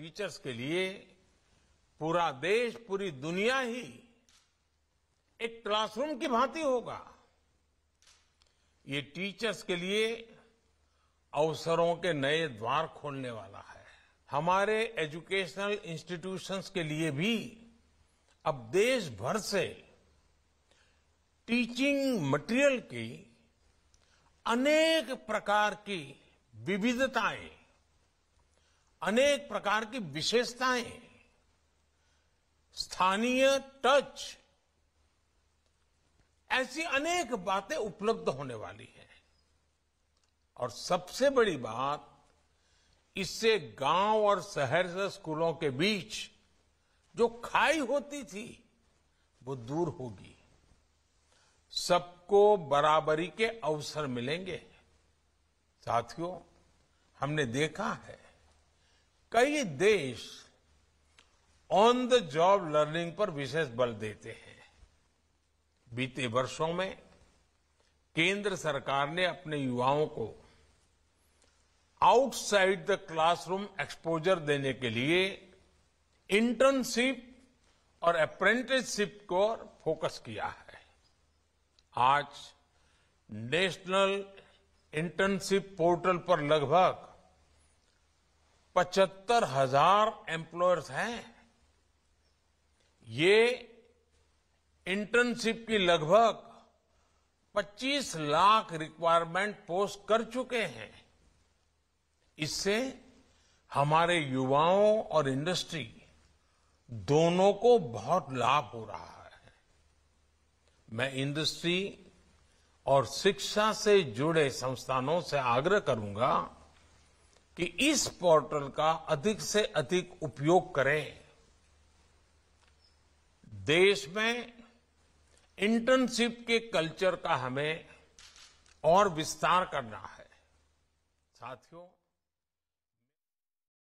teachers के लिए पूरा देश पूरी दुनिया ही एक क्लासरूम की भांति होगा ये टीचर्स के लिए अवसरों के नए द्वार खोलने वाला है हमारे एजुकेशनल इंस्टीट्यूशंस के लिए भी अब देश भर से टीचिंग मटेरियल की अनेक प्रकार की विविधताएं अनेक प्रकार की विशेषताएं स्थानीय टच ऐसी अनेक बातें उपलब्ध होने वाली है और सबसे बड़ी बात इससे गांव और शहर से स्कूलों के बीच जो खाई होती थी वो दूर होगी सबको बराबरी के अवसर मिलेंगे साथियों हमने देखा है कई देश ऑन द जॉब लर्निंग पर विशेष बल देते हैं बीते वर्षों में केंद्र सरकार ने अपने युवाओं को आउटसाइड द क्लासरूम एक्सपोजर देने के लिए इंटर्नशिप और अप्रेंटिसशिप को फोकस किया है आज नेशनल इंटर्नशिप पोर्टल पर लगभग पचहत्तर हजार एम्प्लॉयर्स हैं ये इंटर्नशिप की लगभग 25 लाख रिक्वायरमेंट पोस्ट कर चुके हैं इससे हमारे युवाओं और इंडस्ट्री दोनों को बहुत लाभ हो रहा है मैं इंडस्ट्री और शिक्षा से जुड़े संस्थानों से आग्रह करूंगा कि इस पोर्टल का अधिक से अधिक उपयोग करें देश में इंटर्नशिप के कल्चर का हमें और विस्तार करना है साथियों